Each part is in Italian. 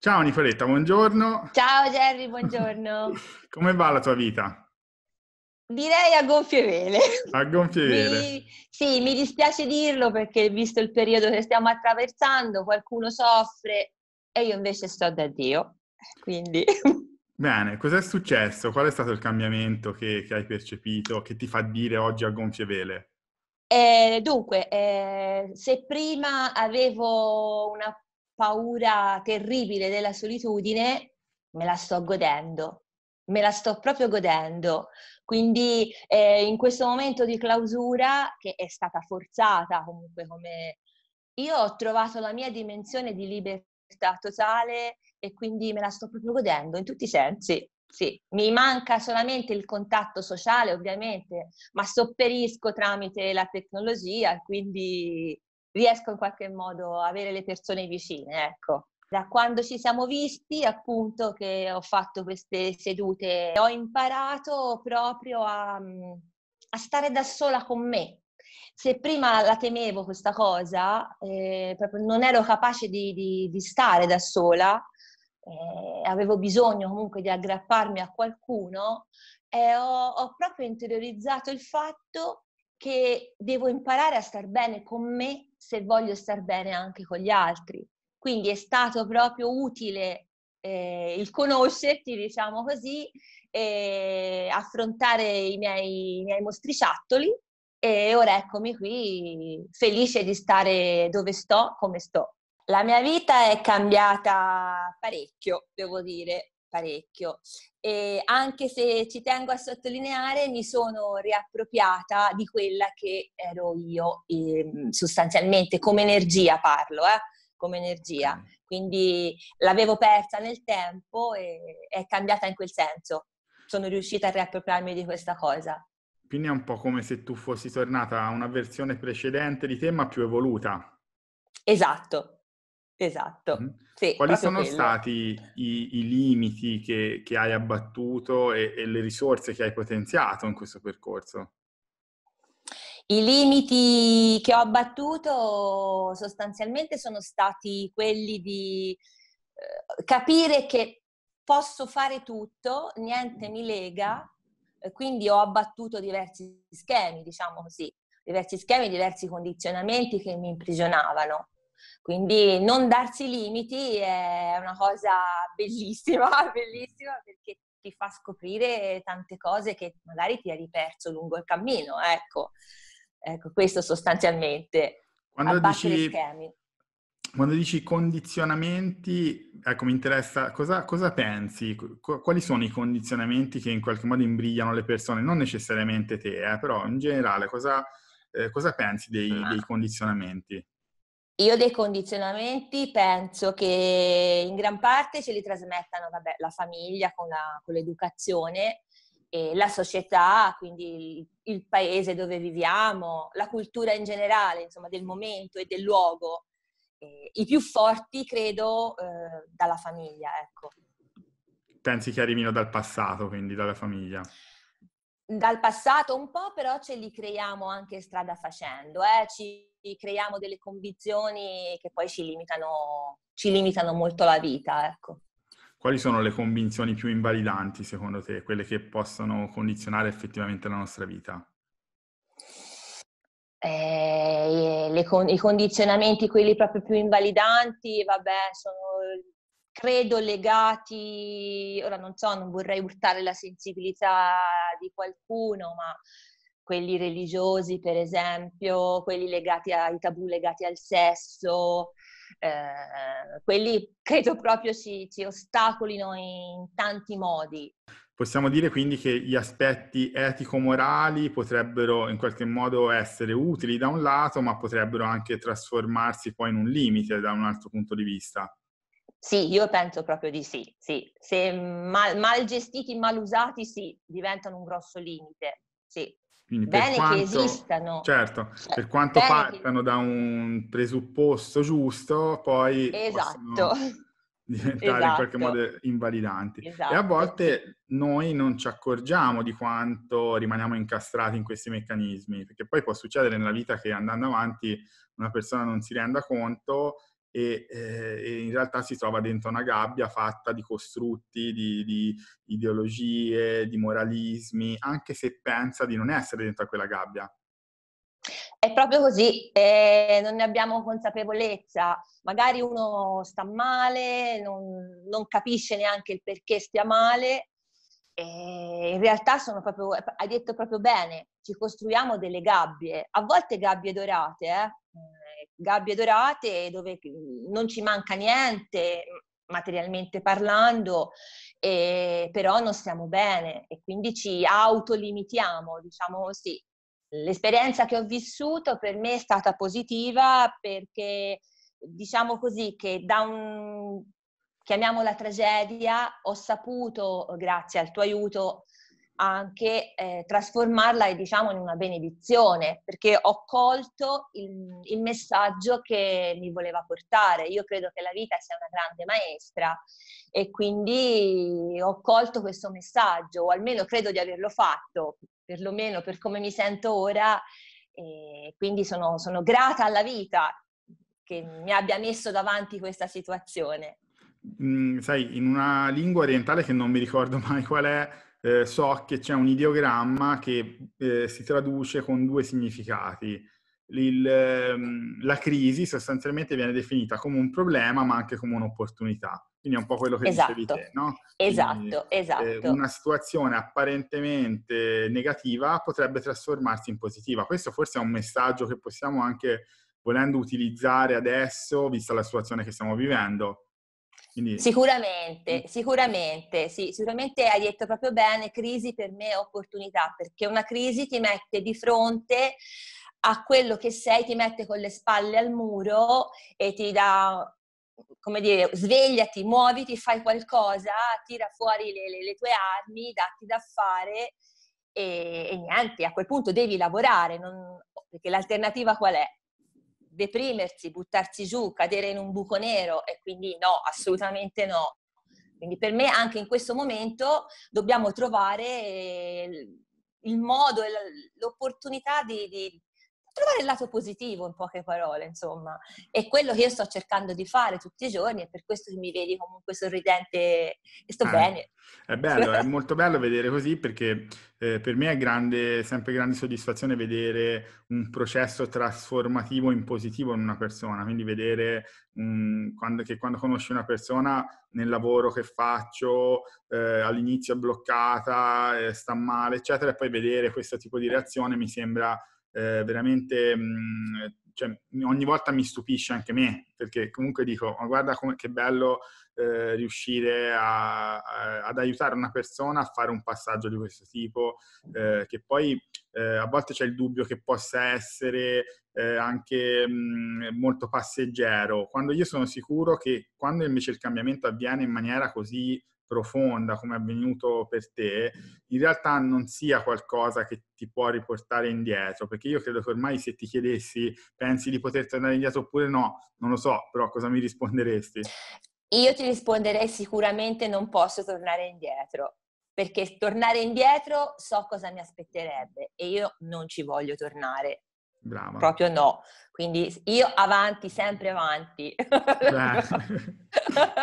Ciao Nicoletta, buongiorno. Ciao Jerry, buongiorno. Come va la tua vita? Direi a gonfie vele. A gonfie vele. Mi, sì, mi dispiace dirlo perché visto il periodo che stiamo attraversando, qualcuno soffre e io invece sto da Dio. Quindi... Bene, cos'è successo? Qual è stato il cambiamento che, che hai percepito, che ti fa dire oggi a gonfie vele? Eh, dunque, eh, se prima avevo una paura terribile della solitudine, me la sto godendo, me la sto proprio godendo. Quindi eh, in questo momento di clausura, che è stata forzata comunque come... Io ho trovato la mia dimensione di libertà totale e quindi me la sto proprio godendo in tutti i sensi. Sì, mi manca solamente il contatto sociale ovviamente, ma sopperisco tramite la tecnologia, quindi riesco in qualche modo a avere le persone vicine, ecco. Da quando ci siamo visti, appunto, che ho fatto queste sedute, ho imparato proprio a, mm, a stare da sola con me. Se prima la temevo questa cosa, eh, non ero capace di, di, di stare da sola, eh, avevo bisogno comunque di aggrapparmi a qualcuno, eh, ho, ho, proprio interiorizzato il fatto che devo imparare a star bene con me se voglio star bene anche con gli altri. Quindi è stato proprio utile eh, il conoscerti, diciamo così, eh, affrontare i miei, i miei mostriciattoli e ora eccomi qui felice di stare dove sto, come sto. La mia vita è cambiata parecchio, devo dire, parecchio. E anche se ci tengo a sottolineare, mi sono riappropriata di quella che ero io, ehm, sostanzialmente come energia parlo, eh? come energia. Quindi l'avevo persa nel tempo e è cambiata in quel senso. Sono riuscita a riappropriarmi di questa cosa. Quindi è un po' come se tu fossi tornata a una versione precedente di te, ma più evoluta. Esatto, Esatto. Mm-hmm. Sì, Quali sono quello. stati i, i limiti che, che, hai abbattuto e, e, le risorse che hai potenziato in questo percorso? I limiti che ho abbattuto sostanzialmente sono stati quelli di eh, capire che posso fare tutto, niente mi lega, quindi ho abbattuto diversi schemi, diciamo così, diversi schemi, diversi condizionamenti che mi imprigionavano. Quindi non darsi limiti è una cosa bellissima, bellissima perché ti fa scoprire tante cose che magari ti eri perso lungo il cammino, ecco. Ecco, questo sostanzialmente. Quando dici, quando dici condizionamenti, ecco, mi interessa cosa, cosa, pensi? Quali sono i condizionamenti che in qualche modo imbrigliano le persone? Non necessariamente te, eh, però in generale, cosa, eh, cosa pensi dei, eh. dei condizionamenti? Io dei condizionamenti penso che in gran parte ce li trasmettano vabbè, la famiglia con, la, con l'educazione, la società, quindi il, il, paese dove viviamo, la cultura in generale, insomma, del momento e del luogo. Eh, I più forti, credo, eh, dalla famiglia, ecco. Pensi che arrivino dal passato, quindi dalla famiglia? Dal passato un po', però ce li creiamo anche strada facendo, eh? Ci concetti, creiamo delle convinzioni che poi ci limitano, ci limitano molto la vita, ecco. Quali sono le convinzioni più invalidanti secondo te, quelle che possono condizionare effettivamente la nostra vita? Eh, con- I condizionamenti, quelli proprio più invalidanti, vabbè, sono credo legati, ora non so, non vorrei urtare la sensibilità di qualcuno, ma quelli religiosi per esempio, quelli legati ai tabù legati al sesso, eh, quelli credo proprio ci, ci ostacolino in tanti modi. Possiamo dire quindi che gli aspetti etico-morali potrebbero in qualche modo essere utili da un lato, ma potrebbero anche trasformarsi poi in un limite da un altro punto di vista. Sì, io penso proprio di sì, sì. Se mal, mal gestiti, mal usati, sì, diventano un grosso limite, sì. Quindi bene quanto, che esistano. Certo, cioè, per quanto partano che... da un presupposto giusto, poi esatto. diventare esatto. in qualche esatto. modo invalidanti. Esatto. E a esatto. volte noi non ci accorgiamo di quanto rimaniamo incastrati in questi meccanismi, perché poi può succedere nella vita che andando avanti una persona non si renda conto e, eh, e, in realtà si trova dentro una gabbia fatta di costrutti, di, di, ideologie, di moralismi, anche se pensa di non essere dentro a quella gabbia. È proprio così, eh, non ne abbiamo consapevolezza, magari uno sta male, non, non capisce neanche il perché stia male, eh, in realtà sono proprio, hai detto proprio bene, ci costruiamo delle gabbie, a volte gabbie dorate, eh? gabbie dorate dove mhmm, non ci manca niente materialmente parlando, eh, però non stiamo bene e quindi ci autolimitiamo, diciamo così. L'esperienza che ho vissuto per me è stata positiva perché diciamo così che da un chiamiamola tragedia ho saputo grazie al tuo aiuto anche eh, trasformarla diciamo, in una benedizione, perché ho colto il, il, messaggio che mi voleva portare. Io credo che la vita sia una grande maestra e quindi ho colto questo messaggio, o almeno credo di averlo fatto, perlomeno per come mi sento ora, e quindi sono, sono grata alla vita che mi abbia messo davanti questa situazione. Mm, sai, in una lingua orientale che non mi ricordo mai qual è, eh, so che c'è un ideogramma che eh, si traduce con due significati. Il, ehm, la crisi sostanzialmente viene definita come un problema ma anche come un'opportunità. Quindi è un po' quello che esatto. dicevi te, no? Esatto, Quindi, esatto. Eh, esatto. una situazione apparentemente negativa potrebbe trasformarsi in positiva. Questo forse è un messaggio che possiamo anche volendo utilizzare adesso, vista la situazione che stiamo vivendo. Quindi... Sicuramente, mm. sicuramente, sì, sicuramente hai detto proprio bene, crisi per me è opportunità, perché una crisi ti mette di fronte a quello che sei, ti mette con le spalle al muro e ti dà come dire, svegliati, muoviti, fai qualcosa, tira fuori le, le, le tue armi, datti da fare e, e, niente, a quel punto devi lavorare, non, perché l'alternativa qual è? deprimersi, buttarsi giù, cadere in un buco nero e quindi no, assolutamente no. Quindi per me anche in questo momento dobbiamo trovare eh, il modo e l'opportunità di, di, trovare il lato positivo in poche parole, insomma. È quello che io sto cercando di fare tutti i giorni e per questo mi vedi comunque sorridente e sto ah, bene. È bello, è molto bello vedere così perché eh, per me è grande, sempre grande soddisfazione vedere un processo trasformativo in positivo in una persona, quindi vedere mh, quando, che quando conosci una persona nel lavoro che faccio, eh, all'inizio è bloccata, eh, sta male, eccetera, e poi vedere questo tipo di reazione mi sembra eh, veramente mh, mm, cioè, ogni volta mi stupisce anche me, perché comunque dico, ma guarda come, che bello eh, riuscire a, a, ad aiutare una persona a fare un passaggio di questo tipo, eh, che poi eh, a volte c'è il dubbio che possa essere eh, anche mh, mm, molto passeggero, quando io sono sicuro che quando invece il cambiamento avviene in maniera così profonda come è avvenuto per te, in realtà non sia qualcosa che ti può riportare indietro, perché io credo che ormai se ti chiedessi pensi di poter tornare indietro oppure no, non lo so, però cosa mi risponderesti? Io ti risponderei sicuramente non posso tornare indietro, perché tornare indietro so cosa mi aspetterebbe e io non ci voglio tornare. Brava. Proprio no. Quindi io avanti, sempre avanti.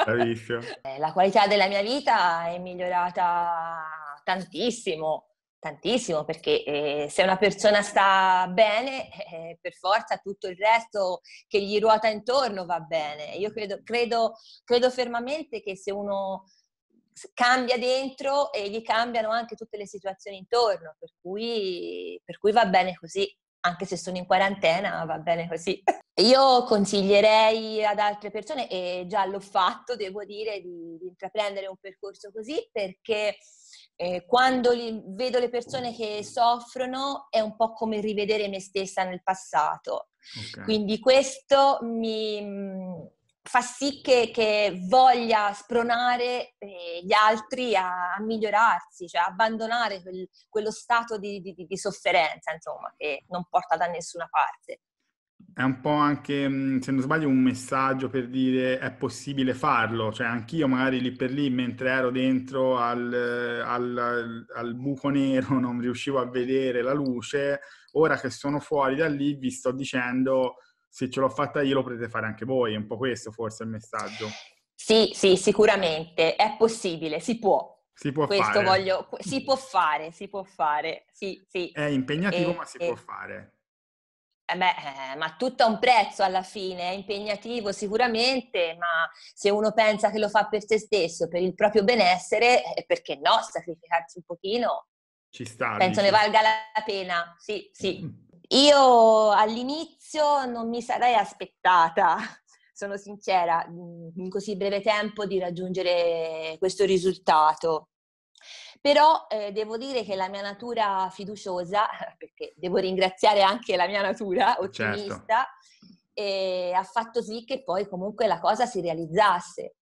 Bravissimo. Eh, la qualità della mia vita è migliorata tantissimo, tantissimo, perché eh, se una persona sta bene, eh, per forza tutto il resto che gli ruota intorno va bene. Io credo, credo, credo fermamente che se uno cambia dentro e gli cambiano anche tutte le situazioni intorno, per cui, per cui va bene così anche se sono in quarantena, va bene così. Io consiglierei ad altre persone, e già l'ho fatto, devo dire, di, di intraprendere un percorso così perché eh, quando li, vedo le persone che soffrono è un po' come rivedere me stessa nel passato. Okay. Quindi questo mi, fa sì che, che voglia spronare eh, gli altri a, a, migliorarsi, cioè abbandonare quel, quello stato di, di, di sofferenza, insomma, che non porta da nessuna parte. È un po' anche, mm, se non sbaglio, un messaggio per dire è possibile farlo, cioè anch'io magari lì per lì, mentre ero dentro al, al, al buco nero, non riuscivo a vedere la luce, ora che sono fuori da lì vi sto dicendo se ce l'ho fatta io lo potete fare anche voi, è un po' questo forse il messaggio. Sì, sì, sicuramente, è possibile, si può. Si può questo fare. Voglio, si può fare, si può fare, sì, sì. È impegnativo e, ma si e... può fare. Eh beh, eh, ma tutto ha un prezzo alla fine, è impegnativo sicuramente, ma se uno pensa che lo fa per se stesso, per il proprio benessere, eh, perché no, sacrificarsi un pochino? Ci sta. Penso dici. ne valga la pena, sì, sì. Mm. Io all'inizio non mi sarei aspettata, sono sincera, in così breve tempo di raggiungere questo risultato. Però eh, devo dire che la mia natura fiduciosa, perché devo ringraziare anche la mia natura certo. ottimista, certo. eh, ha fatto sì che poi comunque la cosa si realizzasse.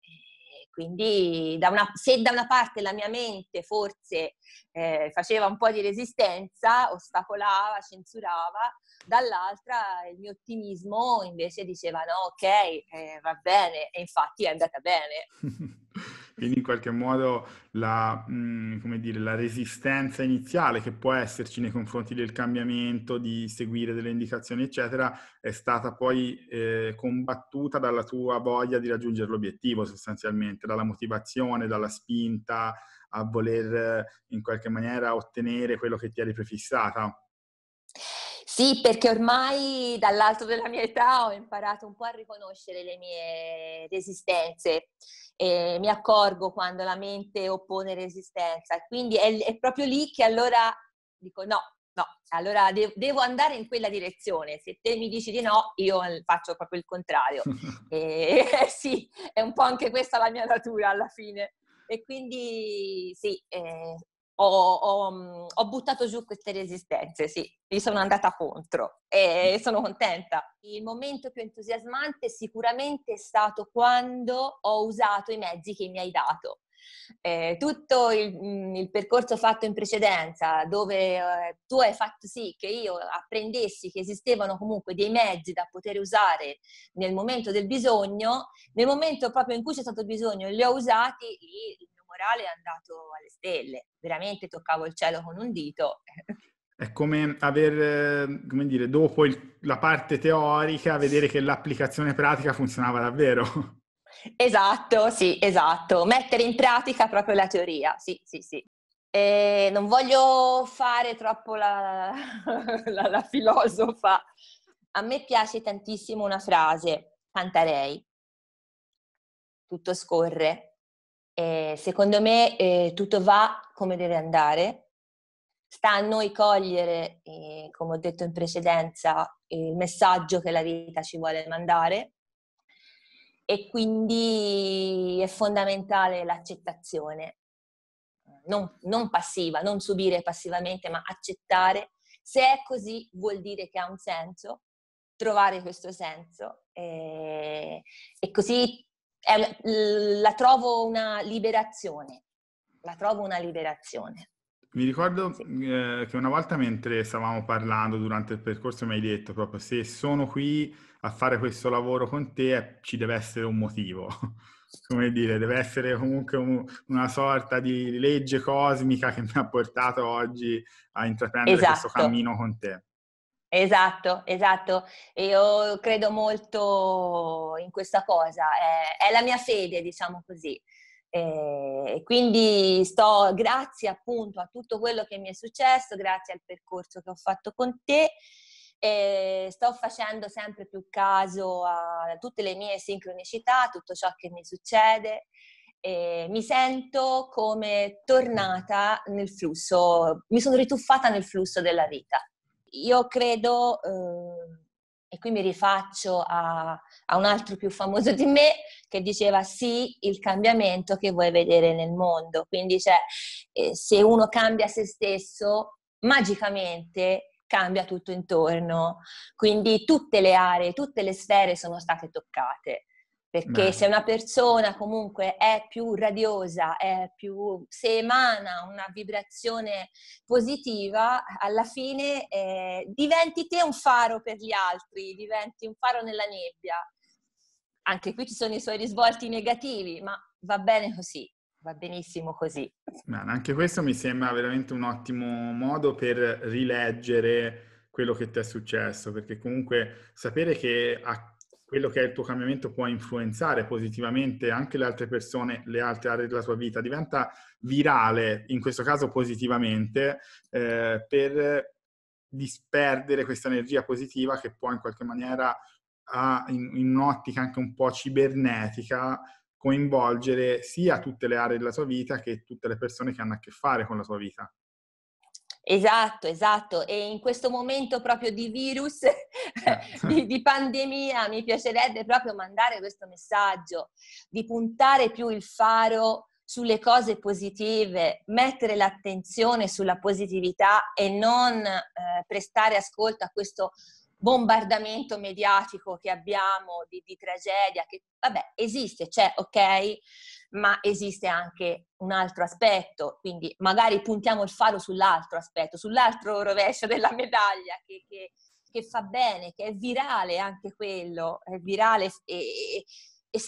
Quindi da una, se da una parte la mia mente forse eh, faceva un po' di resistenza, ostacolava, censurava, dall'altra il mio ottimismo invece diceva no, ok, eh, va bene, e infatti è andata bene. Quindi in qualche modo la, mh, mhmm, dire, la, resistenza iniziale che può esserci nei confronti del cambiamento, di seguire delle indicazioni, eccetera, è stata poi eh, combattuta dalla tua voglia di raggiungere l'obiettivo sostanzialmente, dalla motivazione, dalla spinta a voler in qualche maniera ottenere quello che ti eri prefissata. Sì, perché ormai dall'alto della mia età ho imparato un po' a riconoscere le mie resistenze e mi accorgo quando la mente oppone resistenza. Quindi è, è proprio lì che allora dico no, no, allora de- devo andare in quella direzione. Se te mi dici di no, io faccio proprio il contrario. e, sì, è un po' anche questa la mia natura alla fine. E quindi sì, eh, ho, ho, mm, ho, buttato giù queste resistenze, sì, mi sono andata contro e mm. sono contenta. Il momento più entusiasmante sicuramente è stato quando ho usato i mezzi che mi hai dato. Eh, tutto il, mm, il, percorso fatto in precedenza, dove eh, tu hai fatto sì che io apprendessi che esistevano comunque dei mezzi da poter usare nel momento del bisogno, nel momento proprio in cui c'è stato bisogno li ho usati, lì morale è andato alle stelle, veramente toccavo il cielo con un dito. È come aver, eh, come dire, dopo il, la parte teorica, vedere che l'applicazione pratica funzionava davvero. Esatto, sì, esatto. Mettere in pratica proprio la teoria, sì, sì, sì. E non voglio fare troppo la, la, la filosofa. A me piace tantissimo una frase, Pantarei. Tutto scorre, eh, secondo me eh, tutto va come deve andare, sta a noi cogliere, eh, come ho detto in precedenza, il messaggio che la vita ci vuole mandare e quindi è fondamentale l'accettazione, non, non passiva, non subire passivamente, ma accettare. Se è così vuol dire che ha un senso, trovare questo senso e, eh, e così è, la trovo una liberazione, la trovo una liberazione. Mi ricordo sì. eh, che una volta mentre stavamo parlando durante il percorso mi hai detto proprio se sono qui a fare questo lavoro con te ci deve essere un motivo, come dire, deve essere comunque un, una sorta di legge cosmica che mi ha portato oggi a intraprendere esatto. questo cammino con te. Esatto, esatto. Io credo molto in questa cosa, è, è la mia fede, diciamo così. E quindi sto, grazie appunto a tutto quello che mi è successo, grazie al percorso che ho fatto con te, sto facendo sempre più caso a tutte le mie sincronicità, a tutto ciò che mi succede. E mi sento come tornata nel flusso, mi sono rituffata nel flusso della vita io credo, eh, e qui mi rifaccio a, a, un altro più famoso di me, che diceva sì, il cambiamento che vuoi vedere nel mondo. Quindi cioè, eh, se uno cambia se stesso, magicamente cambia tutto intorno. Quindi tutte le aree, tutte le sfere sono state toccate perché Beh. se una persona comunque è più radiosa, è più, se emana una vibrazione positiva, alla fine eh, diventi te un faro per gli altri, diventi un faro nella nebbia. Anche qui ci sono i suoi risvolti negativi, ma va bene così, va benissimo così. Beh, anche questo mi sembra veramente un ottimo modo per rileggere quello che ti è successo, perché comunque sapere che a quello che è il tuo cambiamento può influenzare positivamente anche le altre persone, le altre aree della tua vita, diventa virale, in questo caso positivamente, eh, per disperdere questa energia positiva che può in qualche maniera, a, in, in un'ottica anche un po' cibernetica, coinvolgere sia tutte le aree della tua vita che tutte le persone che hanno a che fare con la tua vita. Esatto, esatto. E in questo momento proprio di virus, di, certo. di, pandemia, mi piacerebbe proprio mandare questo messaggio, di puntare più il faro sulle cose positive, mettere l'attenzione sulla positività e non eh, prestare ascolto a questo bombardamento mediatico che abbiamo di, di tragedia, che vabbè esiste, c'è, cioè, ok? ma esiste anche un altro aspetto, quindi magari puntiamo il faro sull'altro aspetto, sull'altro rovescio della medaglia che, che, che fa bene, che è virale anche quello, è virale e,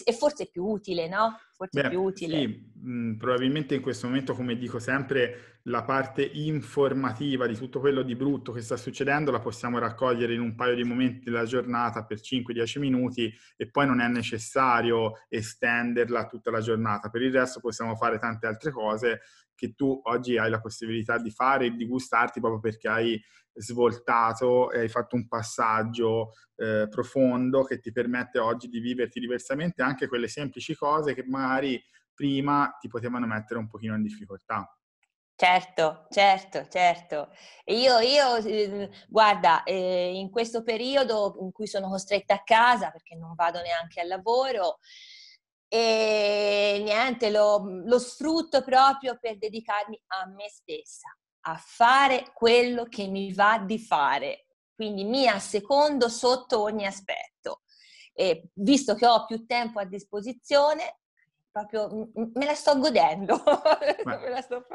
e, forse è più utile, no? Forse Beh, più utile. Sì, probabilmente in questo momento, come dico sempre, la parte informativa di tutto quello di brutto che sta succedendo la possiamo raccogliere in un paio di momenti della giornata per 5-10 minuti e poi non è necessario estenderla tutta la giornata. Per il resto possiamo fare tante altre cose che tu oggi hai la possibilità di fare e di gustarti proprio perché hai svoltato e hai fatto un passaggio eh, profondo che ti permette oggi di viverti diversamente anche quelle semplici cose che magari prima ti potevano mettere un pochino in difficoltà. Certo, certo, certo. Io, io ehm, guarda, eh, in questo periodo in cui sono costretta a casa perché non vado neanche al lavoro, e niente, lo, mhmm, lo sfrutto proprio per dedicarmi a me stessa, a fare quello che mi va di fare. Quindi mi assecondo sotto ogni aspetto. E visto che ho più tempo a disposizione, proprio me la sto godendo. Beh, la sto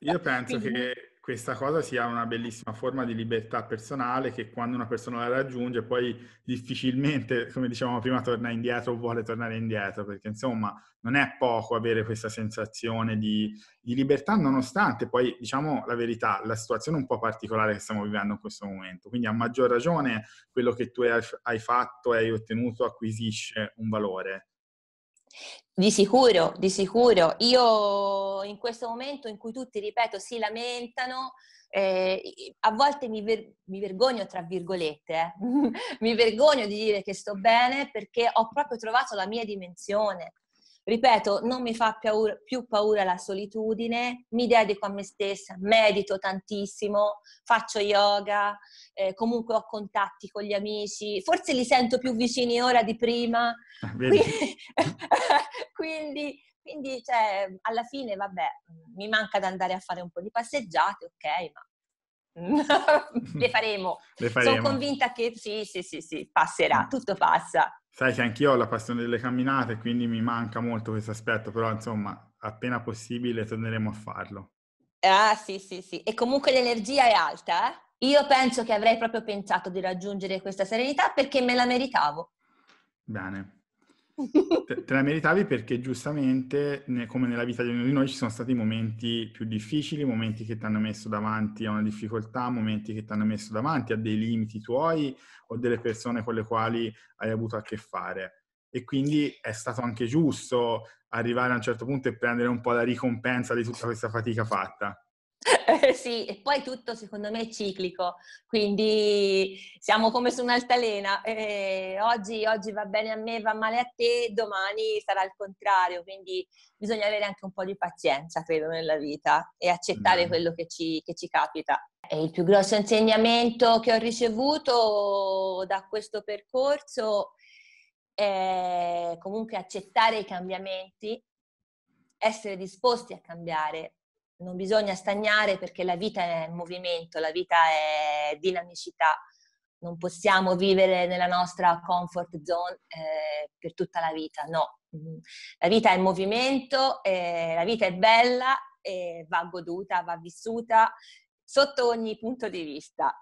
io penso Quindi. che questa cosa sia una bellissima forma di libertà personale che quando una persona la raggiunge poi difficilmente, come dicevamo prima, torna indietro o vuole tornare indietro, perché insomma non è poco avere questa sensazione di, di libertà nonostante poi, diciamo la verità, la situazione un po' particolare che stiamo vivendo in questo momento. Quindi a maggior ragione quello che tu hai fatto e hai ottenuto acquisisce un valore di sicuro, di sicuro. Io in questo momento in cui tutti, ripeto, si lamentano, eh, a volte mi, ver- mi, vergogno, tra virgolette, eh. mi vergogno di dire che sto bene perché ho proprio trovato la mia dimensione, Ripeto, non mi fa più paura la solitudine, mi dedico a me stessa, medito tantissimo, faccio yoga, eh, comunque ho contatti con gli amici, forse li sento più vicini ora di prima. Ah, quindi, quindi, quindi cioè, alla fine, vabbè, mi manca da andare a fare un po' di passeggiate, ok, ma le faremo. Le faremo. Sono convinta che sì, sì, sì, sì, passerà, tutto passa. Sai che anch'io ho la passione delle camminate, quindi mi manca molto questo aspetto, però insomma, appena possibile torneremo a farlo. Ah, sì, sì, sì. E comunque l'energia è alta, eh? Io penso che avrei proprio pensato di raggiungere questa serenità perché me la meritavo. Bene. Te, te, la meritavi perché giustamente, ne, come nella vita di ognuno di noi, ci sono stati momenti più difficili, momenti che ti hanno messo davanti a una difficoltà, momenti che ti hanno messo davanti a dei limiti tuoi o delle persone con le quali hai avuto a che fare. E quindi è stato anche giusto arrivare a un certo punto e prendere un po' la ricompensa di tutta questa fatica fatta. Eh, sì, e poi tutto secondo me è ciclico, quindi siamo come su un'altalena, eh, oggi, oggi, va bene a me, va male a te, domani sarà il contrario, quindi bisogna avere anche un po' di pazienza, credo, nella vita e accettare mm. quello che ci, che ci capita. E il più grosso insegnamento che ho ricevuto da questo percorso è comunque accettare i cambiamenti, essere disposti a cambiare non bisogna stagnare perché la vita è movimento, la vita è dinamicità, non possiamo vivere nella nostra comfort zone eh, per tutta la vita, no. Mm-hmm. La vita è movimento, eh, la vita è bella, eh, va goduta, va vissuta sotto ogni punto di vista.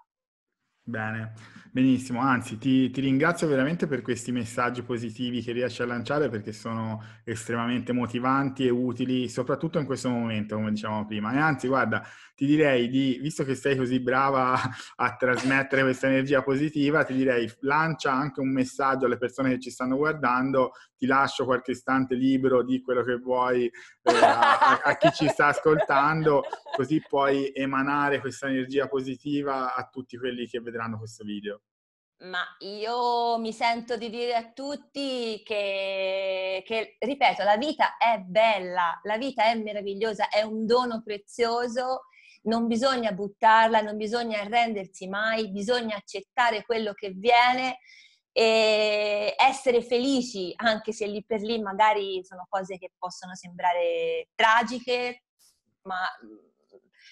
Bene. Benissimo, anzi ti, ti, ringrazio veramente per questi messaggi positivi che riesci a lanciare perché sono estremamente motivanti e utili, soprattutto in questo momento, come diciamo prima. E anzi, guarda, ti direi di, visto che sei così brava a trasmettere questa energia positiva, ti direi lancia anche un messaggio alle persone che ci stanno guardando ti lascio qualche istante libero di quello che vuoi eh, a, a, chi ci sta ascoltando, così puoi emanare questa energia positiva a tutti quelli che vedranno questo video. Ma io mi sento di dire a tutti che, che ripeto, la vita è bella, la vita è meravigliosa, è un dono prezioso non bisogna buttarla, non bisogna arrendersi mai, bisogna accettare quello che viene e essere felici, anche se lì per lì magari sono cose che possono sembrare tragiche, ma,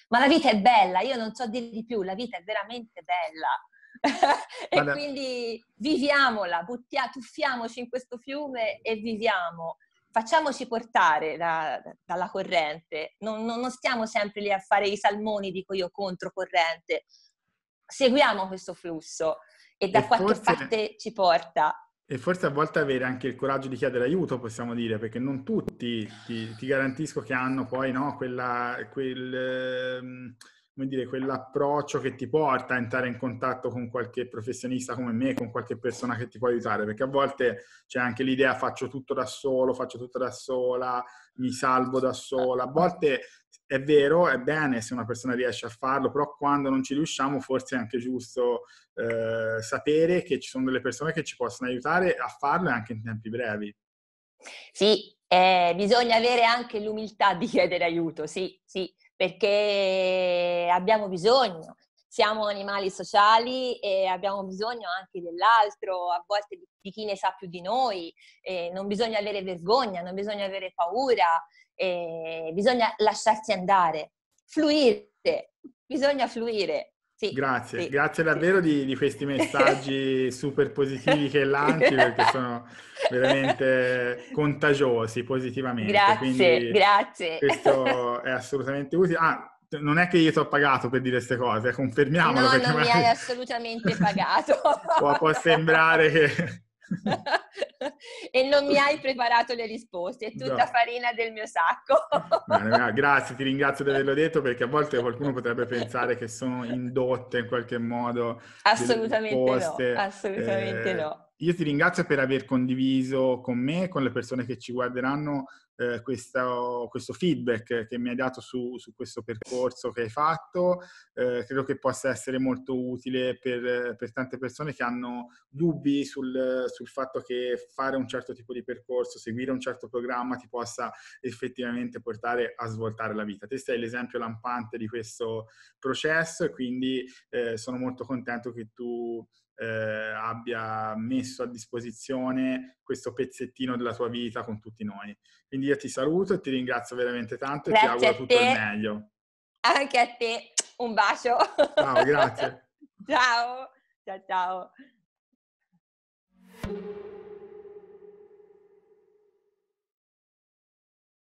ma la vita è bella, io non so dire di più, la vita è veramente bella. e Vabbè. quindi viviamola, buttia, tuffiamoci in questo fiume e viviamo. Facciamoci portare da, da, dalla corrente, non, non, non stiamo sempre lì a fare i salmoni, dico io, contro corrente. Seguiamo questo flusso e da e qualche forse, parte ci porta. E forse a volte avere anche il coraggio di chiedere aiuto, possiamo dire, perché non tutti, ti, ti garantisco che hanno poi no, quella, quel, ehm, dire, quell'approccio che ti porta a entrare in contatto con qualche professionista come me, con qualche persona che ti può aiutare, perché a volte c'è anche l'idea faccio tutto da solo, faccio tutto da sola, mi salvo da sola, a volte è vero, è bene se una persona riesce a farlo, però quando non ci riusciamo forse è anche giusto eh, sapere che ci sono delle persone che ci possono aiutare a farlo anche in tempi brevi. Sì, eh, bisogna avere anche l'umiltà di chiedere aiuto, sì, sì, perché abbiamo bisogno, siamo animali sociali e abbiamo bisogno anche dell'altro, a volte di, chi ne sa più di noi, eh, non bisogna avere vergogna, non bisogna avere paura, eh, bisogna lasciarsi andare, fluire, bisogna fluire. Sì, grazie, sì, grazie davvero sì. di, di, questi messaggi super positivi che lanci perché sono veramente contagiosi positivamente. Grazie, grazie. Questo è assolutamente utile. Ah, non è che io ti ho pagato per dire queste cose, confermiamolo. No, non magari... mi hai assolutamente pagato. può, può sembrare che e non mi hai preparato le risposte, è tutta no. farina del mio sacco. no, no, grazie, ti ringrazio di averlo detto perché a volte qualcuno potrebbe pensare che sono indotte in qualche modo. Assolutamente risposte, no, assolutamente eh, no. Io ti ringrazio per aver condiviso con me, con le persone che ci guarderanno, eh, questo, questo, feedback che mi hai dato su, su questo percorso che hai fatto. Eh, credo che possa essere molto utile per, per tante persone che hanno dubbi sul, sul, fatto che fare un certo tipo di percorso, seguire un certo programma ti possa effettivamente portare a svoltare la vita. Te sei l'esempio lampante di questo processo e quindi eh, sono molto contento che tu eh, abbia messo a disposizione questo pezzettino della tua vita con tutti noi. Quindi io ti saluto e ti ringrazio veramente tanto grazie e ti auguro tutto il meglio. Anche a te un bacio. Ciao, grazie. ciao, ciao, ciao.